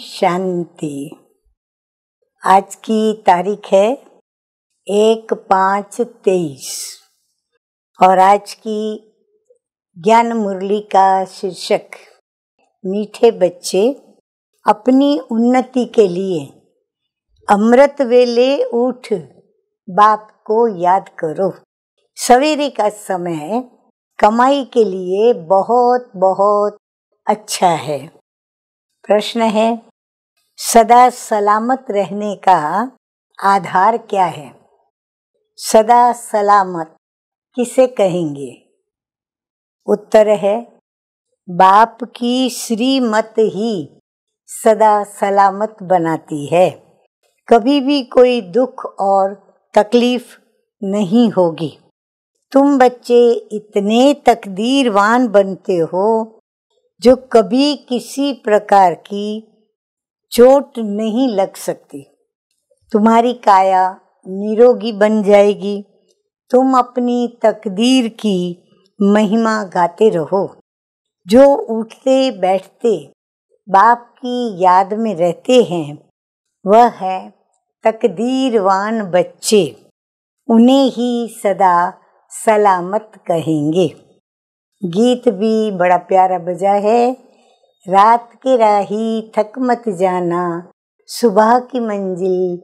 शांति आज की तारीख है एक पाँच तेईस और आज की ज्ञान मुरली का शीर्षक मीठे बच्चे अपनी उन्नति के लिए अमृत वेले उठ बाप को याद करो सवेरे का समय कमाई के लिए बहुत बहुत अच्छा है प्रश्न है सदा सलामत रहने का आधार क्या है सदा सलामत किसे कहेंगे उत्तर है बाप की श्रीमत ही सदा सलामत बनाती है कभी भी कोई दुख और तकलीफ नहीं होगी तुम बच्चे इतने तकदीरवान बनते हो जो कभी किसी प्रकार की चोट नहीं लग सकती तुम्हारी काया निरोगी बन जाएगी तुम अपनी तकदीर की महिमा गाते रहो जो उठते बैठते बाप की याद में रहते हैं वह है तकदीरवान बच्चे उन्हें ही सदा सलामत कहेंगे गीत भी बड़ा प्यारा बजा है रात की राही थक मत जाना सुबह की मंजिल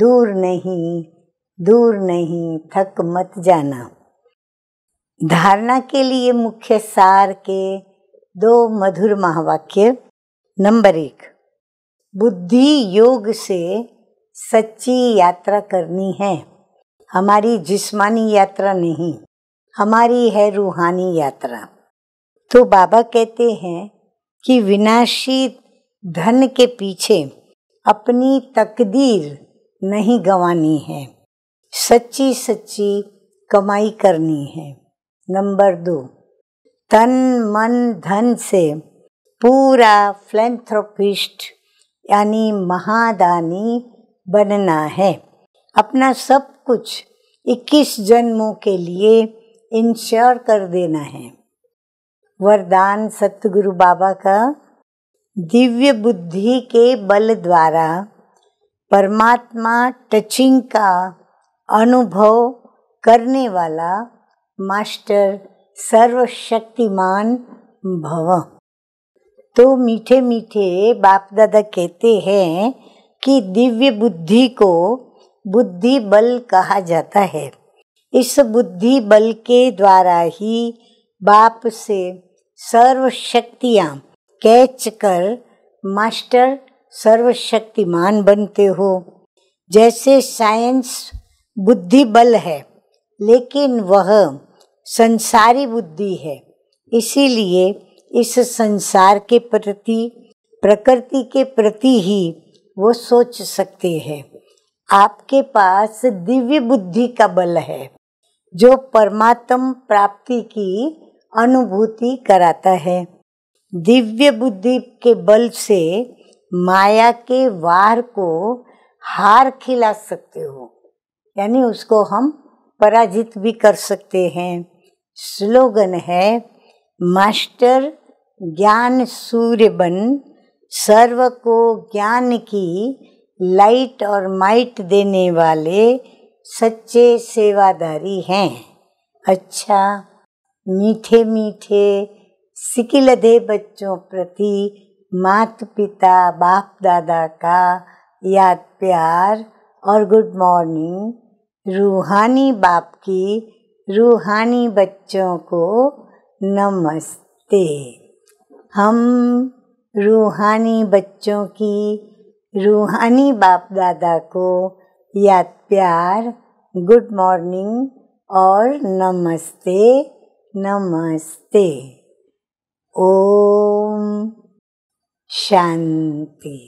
दूर नहीं दूर नहीं थक मत जाना धारणा के लिए मुख्य सार के दो मधुर महावाक्य नंबर एक बुद्धि योग से सच्ची यात्रा करनी है हमारी जिस्मानी यात्रा नहीं हमारी है रूहानी यात्रा तो बाबा कहते हैं कि विनाशी धन के पीछे अपनी तकदीर नहीं गंवानी है सच्ची सच्ची कमाई करनी है नंबर दो तन मन धन से पूरा फ्लैंथ्रोपिस्ट यानी महादानी बनना है अपना सब कुछ 21 जन्मों के लिए इंश्योर कर देना है वरदान सतगुरु बाबा का दिव्य बुद्धि के बल द्वारा परमात्मा टचिंग का अनुभव करने वाला मास्टर सर्वशक्तिमान भव तो मीठे मीठे बाप दादा कहते हैं कि दिव्य बुद्धि को बुद्धि बल कहा जाता है इस बुद्धि बल के द्वारा ही बाप से सर्वशक्तियाँ कैच कर मास्टर सर्वशक्तिमान बनते हो जैसे साइंस बुद्धि बल है लेकिन वह संसारी बुद्धि है इसीलिए इस संसार के प्रति प्रकृति के प्रति ही वो सोच सकते हैं आपके पास दिव्य बुद्धि का बल है जो परमात्म प्राप्ति की अनुभूति कराता है दिव्य बुद्धि के बल से माया के वार को हार खिला सकते हो यानी उसको हम पराजित भी कर सकते हैं स्लोगन है मास्टर ज्ञान सूर्य बन सर्व को ज्ञान की लाइट और माइट देने वाले सच्चे सेवादारी हैं अच्छा मीठे मीठे सिकिलधे बच्चों प्रति मात पिता बाप दादा का याद प्यार और गुड मॉर्निंग रूहानी बाप की रूहानी बच्चों को नमस्ते हम रूहानी बच्चों की रूहानी बाप दादा को याद प्यार गुड मॉर्निंग और नमस्ते नमस्ते ओम शांति